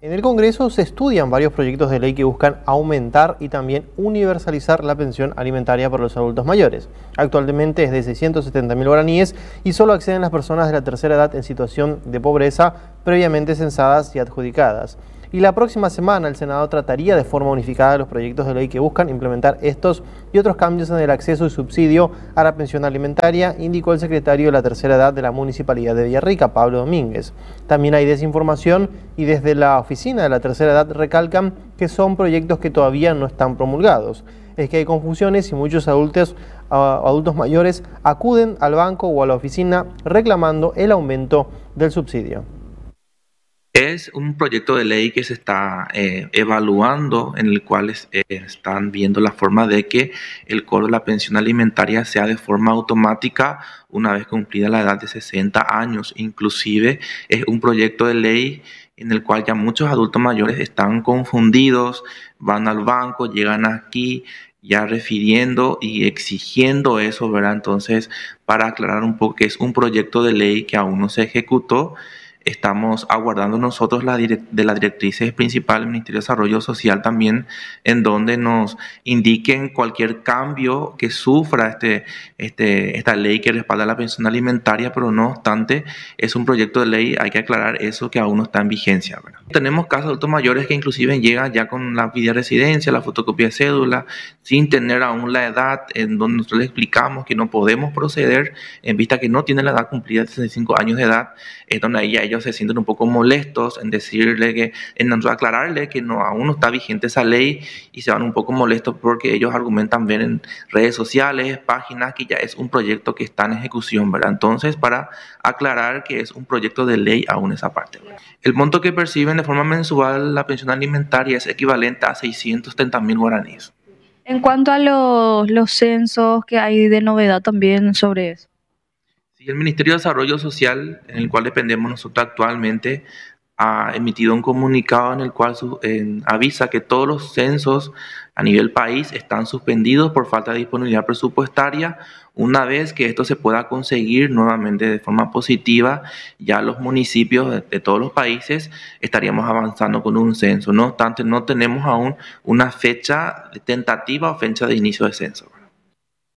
En el Congreso se estudian varios proyectos de ley que buscan aumentar y también universalizar la pensión alimentaria para los adultos mayores. Actualmente es de 670.000 guaraníes y solo acceden las personas de la tercera edad en situación de pobreza previamente censadas y adjudicadas y la próxima semana el Senado trataría de forma unificada los proyectos de ley que buscan implementar estos y otros cambios en el acceso y subsidio a la pensión alimentaria, indicó el secretario de la tercera edad de la Municipalidad de Villarrica, Pablo Domínguez. También hay desinformación y desde la oficina de la tercera edad recalcan que son proyectos que todavía no están promulgados. Es que hay confusiones y muchos adultos, ah, adultos mayores acuden al banco o a la oficina reclamando el aumento del subsidio. Es un proyecto de ley que se está eh, evaluando, en el cual eh, están viendo la forma de que el cobro de la pensión alimentaria sea de forma automática una vez cumplida la edad de 60 años. Inclusive es un proyecto de ley en el cual ya muchos adultos mayores están confundidos, van al banco, llegan aquí ya refiriendo y exigiendo eso, ¿verdad? Entonces, para aclarar un poco que es un proyecto de ley que aún no se ejecutó estamos aguardando nosotros la de las directrices principales del Ministerio de Desarrollo Social también, en donde nos indiquen cualquier cambio que sufra este, este, esta ley que respalda la pensión alimentaria, pero no obstante, es un proyecto de ley, hay que aclarar eso que aún no está en vigencia. Tenemos casos de adultos mayores que inclusive llegan ya con la residencia la fotocopia de cédula, sin tener aún la edad en donde nosotros les explicamos que no podemos proceder en vista que no tienen la edad cumplida de 65 años de edad, es donde ahí se sienten un poco molestos en decirle que, en aclararle que no, aún no está vigente esa ley y se van un poco molestos porque ellos argumentan bien en redes sociales, páginas, que ya es un proyecto que está en ejecución, ¿verdad? Entonces, para aclarar que es un proyecto de ley aún esa parte. El monto que perciben de forma mensual la pensión alimentaria es equivalente a 630 mil guaraníes. En cuanto a los, los censos que hay de novedad también sobre eso. Sí, el Ministerio de Desarrollo Social, en el cual dependemos nosotros actualmente, ha emitido un comunicado en el cual avisa que todos los censos a nivel país están suspendidos por falta de disponibilidad presupuestaria. Una vez que esto se pueda conseguir nuevamente de forma positiva, ya los municipios de, todos los países estaríamos avanzando con un censo. No obstante, no tenemos aún una fecha tentativa o fecha de inicio de censo.